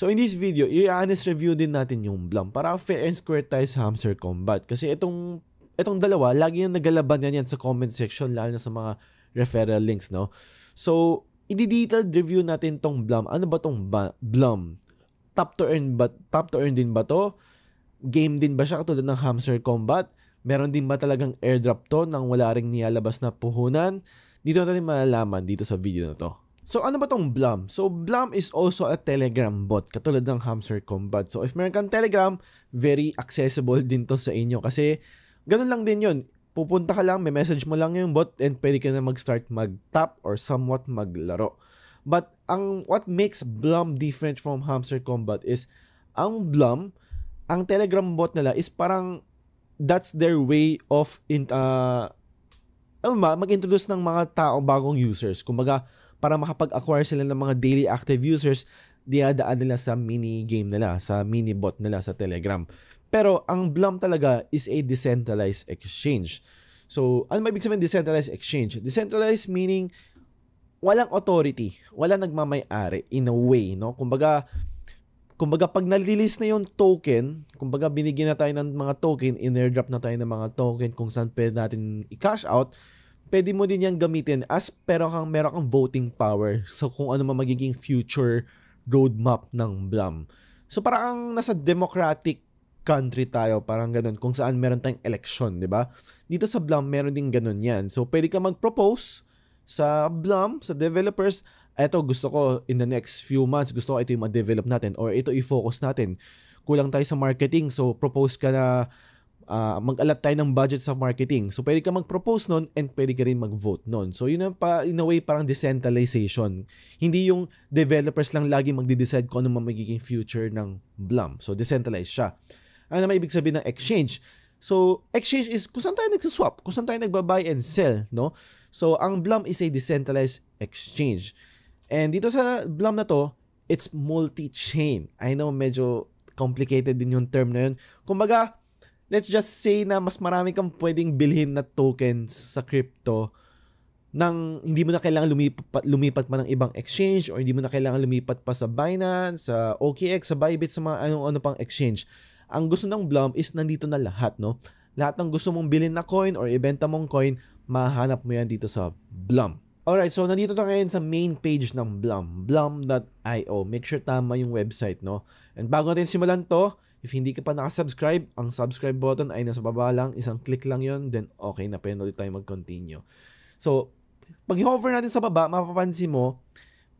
So in this video, i-honest review din natin yung Blum para fair and square tayo sa hamster combat. Kasi itong, itong dalawa, lagi yung nagalaban yan, yan sa comment section lalo na sa mga referral links, no? So, i detail review natin tong Blum. Ano ba tong ba- Blum? Top to earn ba top to earn din ba to? Game din ba siya katulad ng Hamster Combat? Meron din ba talagang airdrop to nang wala ring niyalabas na puhunan? Dito natin malalaman dito sa video na to. So ano ba tong Blum? So Blum is also a Telegram bot katulad ng Hamster Combat. So if meron kang Telegram, very accessible din to sa inyo kasi ganun lang din yon. Pupunta ka lang, may message mo lang yung bot and pwede ka na mag-start mag-tap or somewhat maglaro. But ang what makes Blum different from Hamster Combat is ang Blum, ang Telegram bot nila is parang that's their way of in, uh, mag-introduce ng mga taong bagong users. Kumbaga, para makapag-acquire sila ng mga daily active users, diadaan nila sa mini game nila, sa mini bot nila sa Telegram. Pero ang Blum talaga is a decentralized exchange. So, ano may ibig sabihin decentralized exchange? Decentralized meaning walang authority, walang nagmamay-ari in a way, no? Kumbaga, kumbaga pag na-release na yung token, kumbaga binigyan na tayo ng mga token, in-airdrop na tayo ng mga token kung saan pwede natin i-cash out, pwede mo din yang gamitin as pero kang meron kang voting power so kung ano man magiging future roadmap ng Blum. So parang nasa democratic country tayo, parang ganun, kung saan meron tayong election, di ba? Dito sa Blum, meron din ganun yan. So pwede ka mag-propose sa Blum, sa developers, eto gusto ko in the next few months, gusto ko ito yung ma-develop natin or ito i-focus natin. Kulang tayo sa marketing, so propose ka na uh, ah, mag-alat tayo ng budget sa marketing. So, pwede ka mag-propose nun and pwede ka rin mag-vote nun. So, yun ang pa, in a way, parang decentralization. Hindi yung developers lang lagi magde-decide kung ano magiging future ng Blum. So, decentralized siya. Ano naman ibig sabihin ng exchange? So, exchange is kung saan tayo nagsaswap, kung saan tayo nagbabuy and sell, no? So, ang Blum is a decentralized exchange. And dito sa Blum na to, it's multi-chain. I know medyo complicated din yung term na yun. Kumbaga, let's just say na mas marami kang pwedeng bilhin na tokens sa crypto nang hindi mo na kailangan lumipat, lumipat pa ng ibang exchange or hindi mo na kailangan lumipat pa sa Binance, sa OKX, sa Bybit, sa mga anong-ano pang exchange. Ang gusto ng Blum is nandito na lahat, no? Lahat ng gusto mong bilhin na coin or ibenta mong coin, mahanap mo yan dito sa Blum. Alright, so nandito na ngayon sa main page ng Blum, blum.io. Make sure tama yung website, no? And bago natin simulan to, If hindi ka pa nakasubscribe, ang subscribe button ay nasa baba lang, isang click lang yon then okay na pwede ulit tayo mag-continue. So, pag hover natin sa baba, mapapansin mo,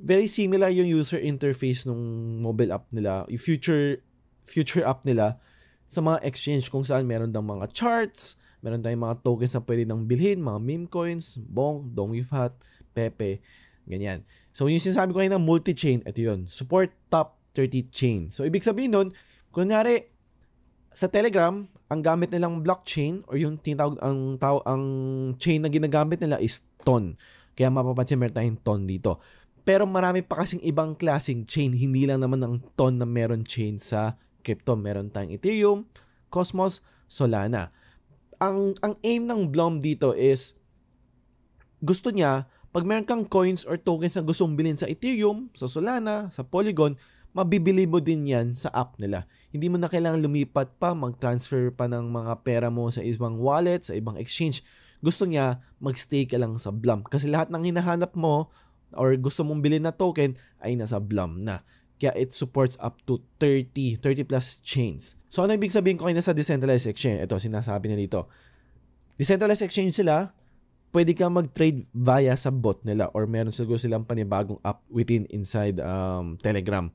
very similar yung user interface nung mobile app nila, yung future, future app nila sa mga exchange kung saan meron daw mga charts, meron tayong mga tokens na pwede nang bilhin, mga meme coins, bong, dongifat, pepe, ganyan. So, yung sinasabi ko kayo ng multi-chain, ito yun, support top 30 chain. So, ibig sabihin nun, Kunyari, sa Telegram, ang gamit nilang blockchain or yung tinawag ang taw, ang chain na ginagamit nila is ton. Kaya mapapansin meron tayong ton dito. Pero marami pa kasing ibang klaseng chain. Hindi lang naman ang ton na meron chain sa crypto. Meron tayong Ethereum, Cosmos, Solana. Ang, ang aim ng Blom dito is gusto niya pag meron kang coins or tokens na gustong bilhin sa Ethereum, sa Solana, sa Polygon, mabibili mo din yan sa app nila. Hindi mo na kailangan lumipat pa, mag-transfer pa ng mga pera mo sa ibang wallet, sa ibang exchange. Gusto niya magstay ka lang sa Blum. Kasi lahat ng hinahanap mo or gusto mong bilhin na token ay nasa Blum na. Kaya it supports up to 30, 30 plus chains. So ano ibig sabihin ko kayo na sa decentralized exchange? Ito, sinasabi na dito. Decentralized exchange sila, pwede kang mag-trade via sa bot nila or meron siguro silang panibagong app within inside um, Telegram.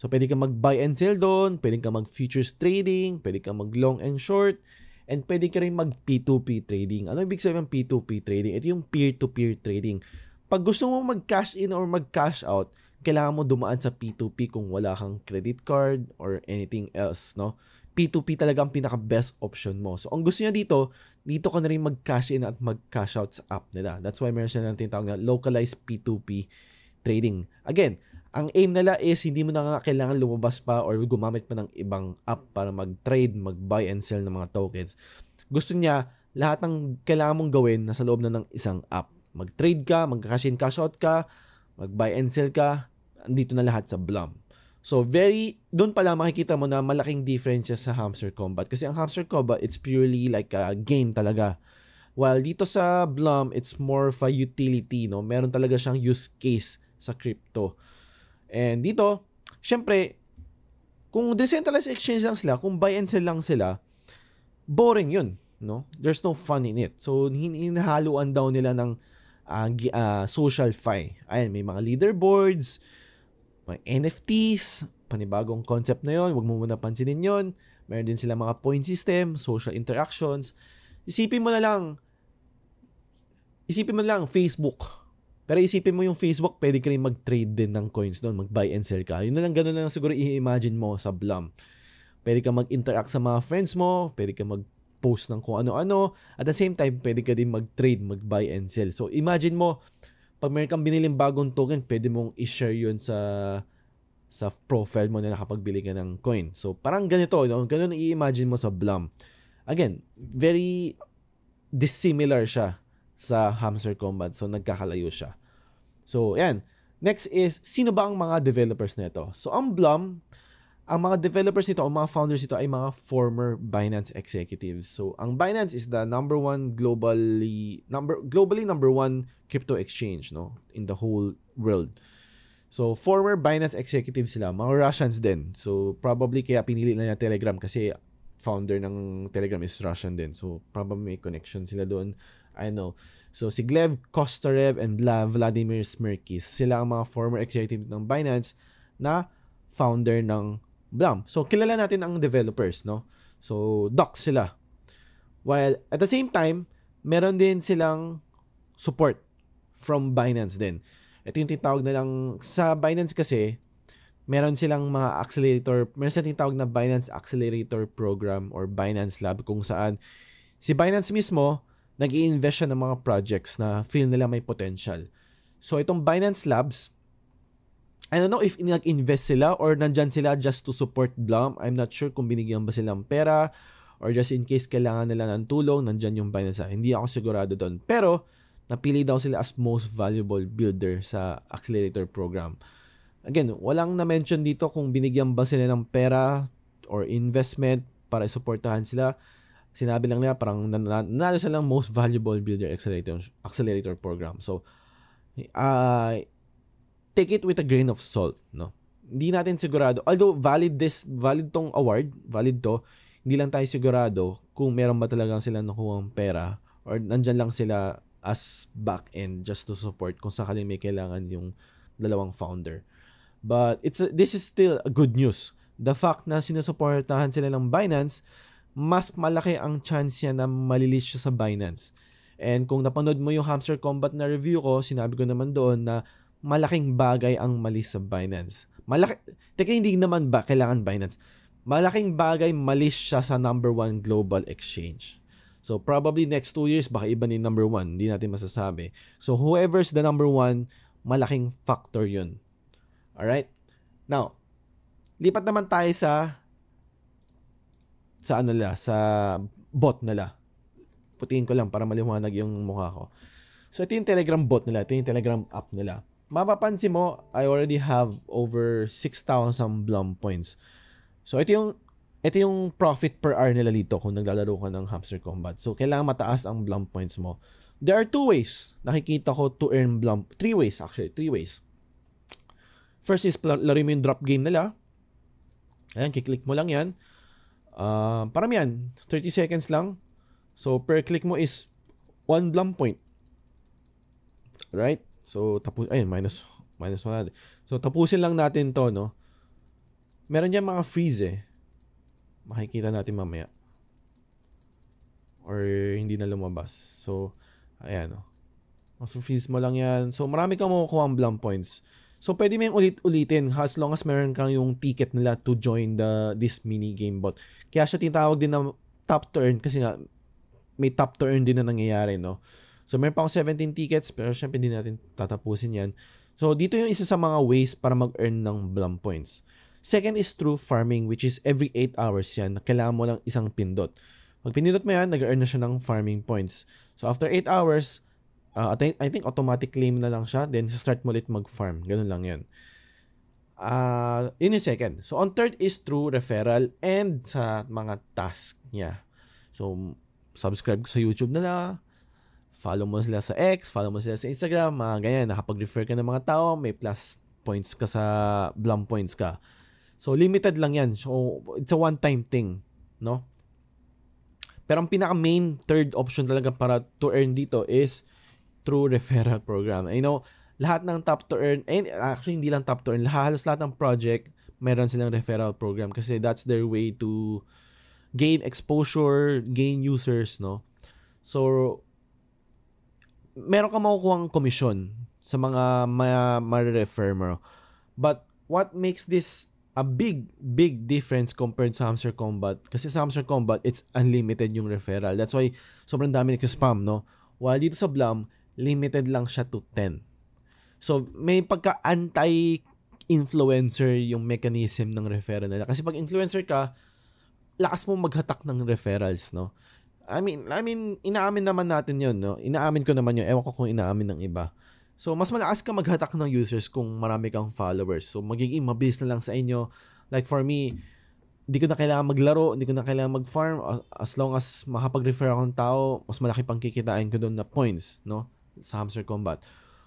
So, pwede kang mag-buy and sell doon, pwede kang mag-futures trading, pwede kang mag-long and short, and pwede ka rin mag-P2P trading. Ano ibig sabihin ng P2P trading? Ito yung peer-to-peer trading. Pag gusto mo mag-cash in or mag-cash out, kailangan mo dumaan sa P2P kung wala kang credit card or anything else, no? P2P talaga ang pinaka-best option mo. So, ang gusto niya dito, dito ka na rin mag-cash in at mag-cash out sa app nila. That's why meron siya natin tawag na localized P2P trading. Again, ang aim nila is hindi mo na nga kailangan lumabas pa or gumamit pa ng ibang app para mag-trade, mag-buy and sell ng mga tokens. Gusto niya lahat ng kailangan mong gawin nasa loob na ng isang app. Mag-trade ka, mag-cash in, cash out ka, mag-buy and sell ka, andito na lahat sa Blum. So very, doon pala makikita mo na malaking difference sa Hamster Combat. Kasi ang Hamster Combat, it's purely like a game talaga. While dito sa Blum, it's more of a utility, no? Meron talaga siyang use case sa crypto. And dito, syempre, kung decentralized exchange lang sila, kung buy and sell lang sila, boring yun. No? There's no fun in it. So, hinahaluan daw nila ng uh, uh, social fi. Ayan, may mga leaderboards, may NFTs, panibagong concept na yon, wag mo muna pansinin yon. Meron din sila mga point system, social interactions. Isipin mo na lang, isipin mo na lang Facebook pero isipin mo yung Facebook, pwede ka rin mag-trade din ng coins doon, mag-buy and sell ka. Yun na lang, ganun lang siguro i-imagine mo sa Blum. Pwede ka mag-interact sa mga friends mo, pwede ka mag-post ng kung ano-ano. At the same time, pwede ka din mag-trade, mag-buy and sell. So imagine mo, pag meron kang biniling bagong token, pwede mong i-share yun sa sa profile mo na nakapagbili ka ng coin. So, parang ganito, no? ganun i-imagine mo sa Blum. Again, very dissimilar siya sa Hamster Combat. So, nagkakalayo siya. So, yan. Next is, sino ba ang mga developers nito? So, ang Blum, ang mga developers nito, ang mga founders nito ay mga former Binance executives. So, ang Binance is the number one globally, number, globally number one crypto exchange, no? In the whole world. So, former Binance executives sila, mga Russians din. So, probably kaya pinili na niya Telegram kasi founder ng Telegram is Russian din. So, probably may connection sila doon. I know. So si Glev Kostarev and Vladimir Smirkis, sila ang mga former executive ng Binance na founder ng Blum. So kilala natin ang developers, no? So docs sila. While at the same time, meron din silang support from Binance din. Ito yung tinatawag na lang sa Binance kasi meron silang mga accelerator, meron silang tinatawag na Binance Accelerator Program or Binance Lab kung saan si Binance mismo nag invest siya ng mga projects na feel nila may potential. So itong Binance Labs, I don't know if nag-invest sila or nandyan sila just to support Blum. I'm not sure kung binigyan ba silang pera or just in case kailangan nila ng tulong, nandyan yung Binance. Hindi ako sigurado doon. Pero, napili daw sila as most valuable builder sa accelerator program. Again, walang na-mention dito kung binigyan ba sila ng pera or investment para isuportahan sila sinabi lang niya parang nanalo sila ng most valuable builder accelerator accelerator program. So uh, take it with a grain of salt, no? Hindi natin sigurado. Although valid this valid tong award, valid to, hindi lang tayo sigurado kung meron ba talagang sila nakuha ng pera or nandyan lang sila as back end just to support kung sakaling may kailangan yung dalawang founder. But it's a, this is still a good news. The fact na sinusuportahan sila ng Binance mas malaki ang chance niya na malilist siya sa Binance. And kung napanood mo yung hamster combat na review ko, sinabi ko naman doon na malaking bagay ang mali sa Binance. Malaki, teka hindi naman ba kailangan Binance. Malaking bagay malis siya sa number one global exchange. So probably next 2 years baka iba ni number 1, hindi natin masasabi. So whoever's the number 1, malaking factor 'yun. All right? Now, lipat naman tayo sa sa ano nila, sa bot nila. Putiin ko lang para maliwanag yung mukha ko. So ito yung Telegram bot nila, ito yung Telegram app nila. Mapapansin mo, I already have over 6,000 Blum points. So ito yung ito yung profit per hour nila dito kung naglalaro ka ng hamster combat. So kailangan mataas ang Blum points mo. There are two ways nakikita ko to earn Blum. Three ways actually, three ways. First is laro mo yung drop game nila. Ayan, kiklik mo lang yan. Uh, ah, paramihan, 30 seconds lang. So, per click mo is 1 blum point. Right? So, tapos, ayun, minus, minus 100. So, tapusin lang natin to, no? Meron dyan mga freeze, eh. Makikita natin mamaya. Or, hindi na lumabas. So, ayan, no? Oh. Mas freeze mo lang yan. So, marami kang makukuha ang blum points. So pwede mo yung ulit-ulitin as long as meron kang yung ticket nila to join the this mini game bot. Kaya siya tinatawag din na top turn kasi nga may top turn din na nangyayari, no? So meron pa akong 17 tickets pero syempre hindi natin tatapusin 'yan. So dito yung isa sa mga ways para mag-earn ng Blum points. Second is through farming which is every 8 hours 'yan. Kailangan mo lang isang pindot. Pag pinindot mo yan, nag-earn na siya ng farming points. So after 8 hours, Uh, I, think, I think automatic claim na lang siya, then start mo ulit mag-farm. Ganun lang yun. Uh, yun yung second. So, on third is through referral and sa mga task niya. So, subscribe sa YouTube nila, follow mo sila sa X, follow mo sila sa Instagram, mga ganyan. Nakapag-refer ka ng mga tao, may plus points ka sa blum points ka. So, limited lang yan. So, it's a one-time thing, no? Pero ang pinaka-main third option talaga para to earn dito is through referral program. I know, lahat ng top to earn, and actually hindi lang top to earn, halos lahat ng project, meron silang referral program kasi that's their way to gain exposure, gain users, no? So, meron ka makukuha ng komisyon sa mga ma-refer mo. But what makes this a big, big difference compared sa Hamster Combat? Kasi sa Hamster Combat, it's unlimited yung referral. That's why sobrang dami nagsispam, no? While dito sa Blum, limited lang siya to 10. So, may pagka-anti influencer yung mechanism ng referral nila. Kasi pag influencer ka, lakas mo maghatak ng referrals, no? I mean, I mean, inaamin naman natin yun, no? Inaamin ko naman yun. Ewan ko kung inaamin ng iba. So, mas malakas ka maghatak ng users kung marami kang followers. So, magiging mabilis na lang sa inyo. Like for me, hindi ko na kailangan maglaro, hindi ko na kailangan mag-farm. As long as makapag-refer akong tao, mas malaki pang kikitain ko doon na points, no? sa Hamster Combat.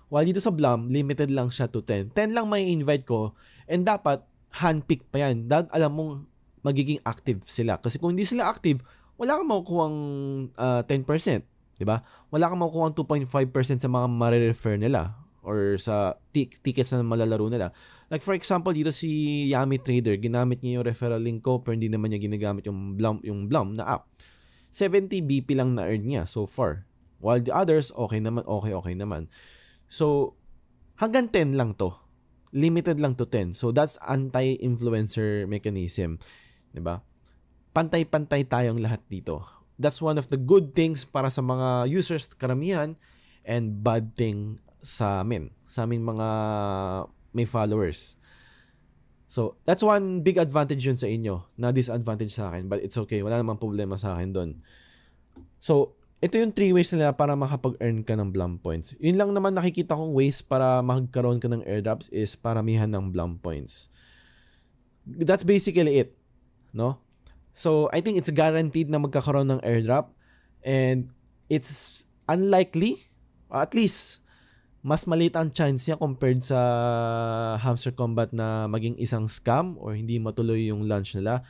While dito sa Blum, limited lang siya to 10. 10 lang may invite ko and dapat handpick pa yan. Dahil alam mong magiging active sila. Kasi kung hindi sila active, wala kang makukuha ang uh, ah, 10%. Diba? Wala kang makukuha ang 2.5% sa mga marirefer nila or sa t- tickets na malalaro nila. Like for example, dito si Yami Trader, ginamit niya yung referral link ko pero hindi naman niya ginagamit yung Blum, yung Blum na app. 70 BP lang na earn niya so far. While the others, okay naman, okay, okay naman. So, hanggang 10 lang to. Limited lang to 10. So, that's anti-influencer mechanism. ba? Diba? Pantay-pantay tayong lahat dito. That's one of the good things para sa mga users karamihan and bad thing sa amin. Sa amin mga may followers. So, that's one big advantage yun sa inyo. Na disadvantage sa akin. But it's okay. Wala namang problema sa akin doon. So, ito yung 3 ways nila para makapag-earn ka ng Blum Points. Yun lang naman nakikita kong ways para magkaroon ka ng airdrops is paramihan ng Blum Points. That's basically it. No? So, I think it's guaranteed na magkakaroon ng airdrop and it's unlikely, at least, mas maliit ang chance niya compared sa Hamster Combat na maging isang scam or hindi matuloy yung launch nila.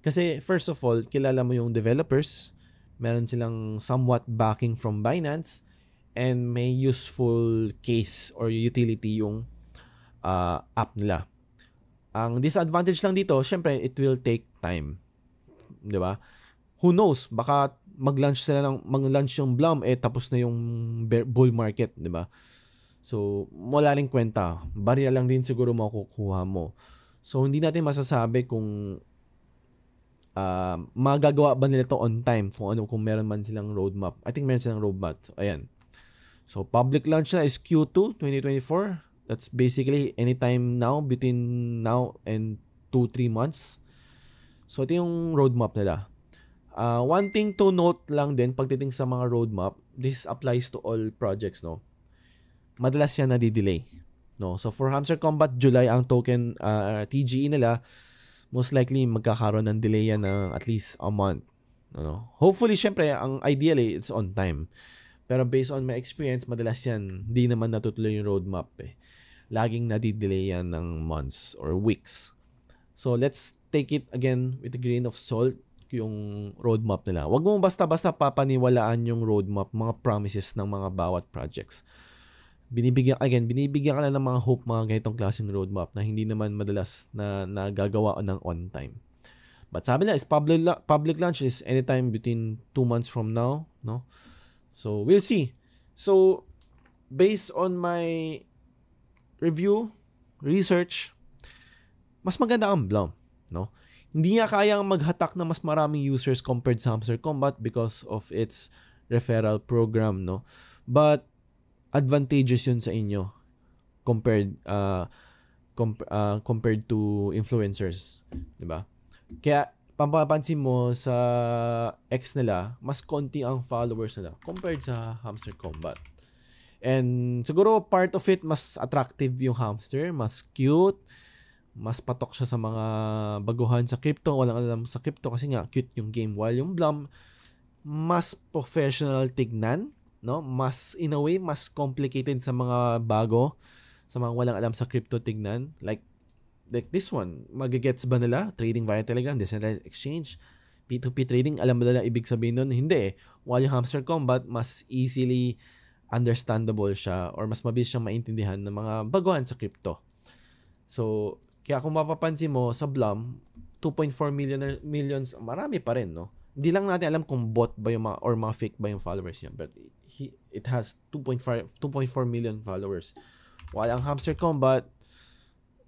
Kasi, first of all, kilala mo yung developers meron silang somewhat backing from Binance and may useful case or utility yung uh, app nila. Ang disadvantage lang dito, syempre it will take time. 'Di ba? Who knows, baka mag-launch sila ng mag-launch yung Blum eh tapos na yung bear, bull market, 'di ba? So, wala ring kwenta. Barya lang din siguro makukuha mo. So, hindi natin masasabi kung uh, magagawa ba nila to on time kung ano kung meron man silang roadmap. I think meron silang roadmap. So, ayan. So public launch na is Q2 2024. That's basically anytime now between now and 2-3 months. So ito yung roadmap nila. Uh, one thing to note lang din pagdating sa mga roadmap, this applies to all projects, no? Madalas yan na delay no? So for Hamster Combat July ang token uh, ah, TGE nila most likely magkakaroon ng delay yan ng at least a month. Ano? Hopefully, syempre, ang ideally, eh, it's on time. Pero based on my experience, madalas yan, di naman natutuloy yung roadmap eh. Laging nadidelay yan ng months or weeks. So, let's take it again with a grain of salt yung roadmap nila. Huwag mo basta-basta papaniwalaan yung roadmap, mga promises ng mga bawat projects binibigyan again binibigyan ka na ng mga hope mga ganitong klaseng roadmap na hindi naman madalas na nagagawa ng on time. But sabi na is public public launch is anytime between 2 months from now, no? So we'll see. So based on my review, research, mas maganda ang Blom, no? Hindi niya kayang maghatak na mas maraming users compared sa Hamster Combat because of its referral program, no? But advantages yun sa inyo compared uh, comp- uh, compared to influencers, 'di ba? Kaya pampapansin mo sa ex nila, mas konti ang followers nila compared sa Hamster Combat. And siguro part of it mas attractive yung hamster, mas cute, mas patok siya sa mga baguhan sa crypto, walang alam sa crypto kasi nga cute yung game while yung Blum mas professional tignan no? Mas in a way mas complicated sa mga bago, sa mga walang alam sa crypto tignan. Like like this one, magagets ba nila trading via Telegram, decentralized exchange, P2P trading? Alam ba nila ibig sabihin nun? Hindi eh. While yung hamster combat, mas easily understandable siya or mas mabilis siyang maintindihan ng mga baguhan sa crypto. So, kaya kung mapapansin mo sa Blum, 2.4 million millions, marami pa rin, no? hindi lang natin alam kung bot ba yung mga, or mga fake ba yung followers niya. But he, it has 2.5, 2.4 million followers. While ang Hamster Combat,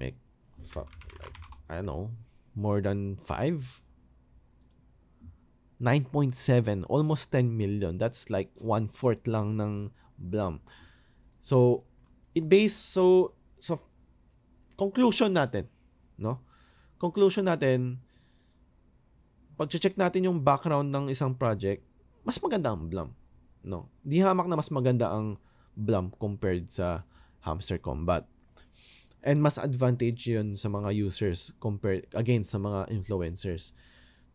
may, fuck, like, I don't know, more than 5? 9.7, almost 10 million. That's like one-fourth lang ng Blum. So, it based, so, so, conclusion natin, no? Conclusion natin, pag-check natin yung background ng isang project, mas maganda ang Blum. No? Di hamak na mas maganda ang Blum compared sa Hamster Combat. And mas advantage yun sa mga users compared, again, sa mga influencers.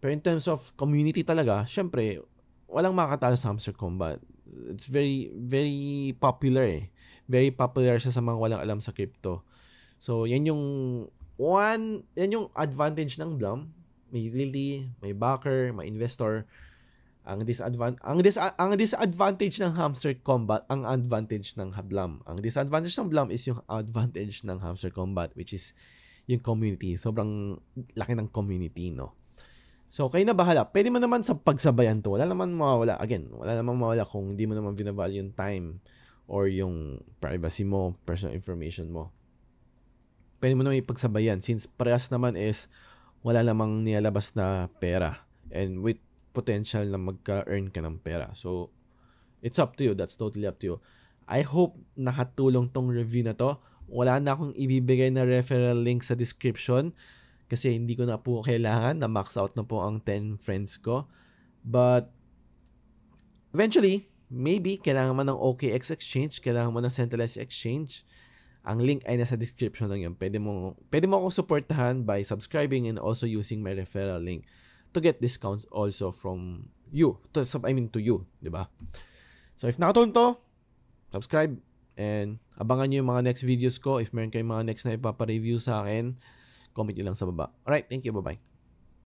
Pero in terms of community talaga, syempre, walang makatalo sa Hamster Combat. It's very, very popular eh. Very popular siya sa mga walang alam sa crypto. So, yan yung one, yan yung advantage ng Blum may really, may backer, may investor. Ang disadvantage ang, dis ang disadvantage ng hamster combat, ang advantage ng hablam. Ang disadvantage ng blam is yung advantage ng hamster combat which is yung community. Sobrang laki ng community, no? So, kayo na bahala. Pwede mo naman sa pagsabayan to. Wala naman mawawala. Again, wala naman mawawala kung hindi mo naman binaval yung time or yung privacy mo, personal information mo. Pwede mo naman ipagsabayan since parehas naman is wala namang nilalabas na pera and with potential na magka-earn ka ng pera. So, it's up to you. That's totally up to you. I hope nakatulong tong review na to. Wala na akong ibibigay na referral link sa description kasi hindi ko na po kailangan na max out na po ang 10 friends ko. But, eventually, maybe, kailangan man ng OKX exchange, kailangan man ng centralized exchange, ang link ay nasa description lang yun. Pwede mo, pwede mo ako supportahan by subscribing and also using my referral link to get discounts also from you. To, I mean, to you. ba? Diba? So, if nakatulong to, subscribe and abangan nyo yung mga next videos ko. If meron kayong mga next na ipapareview sa akin, comment nyo lang sa baba. Alright, thank you. Bye-bye.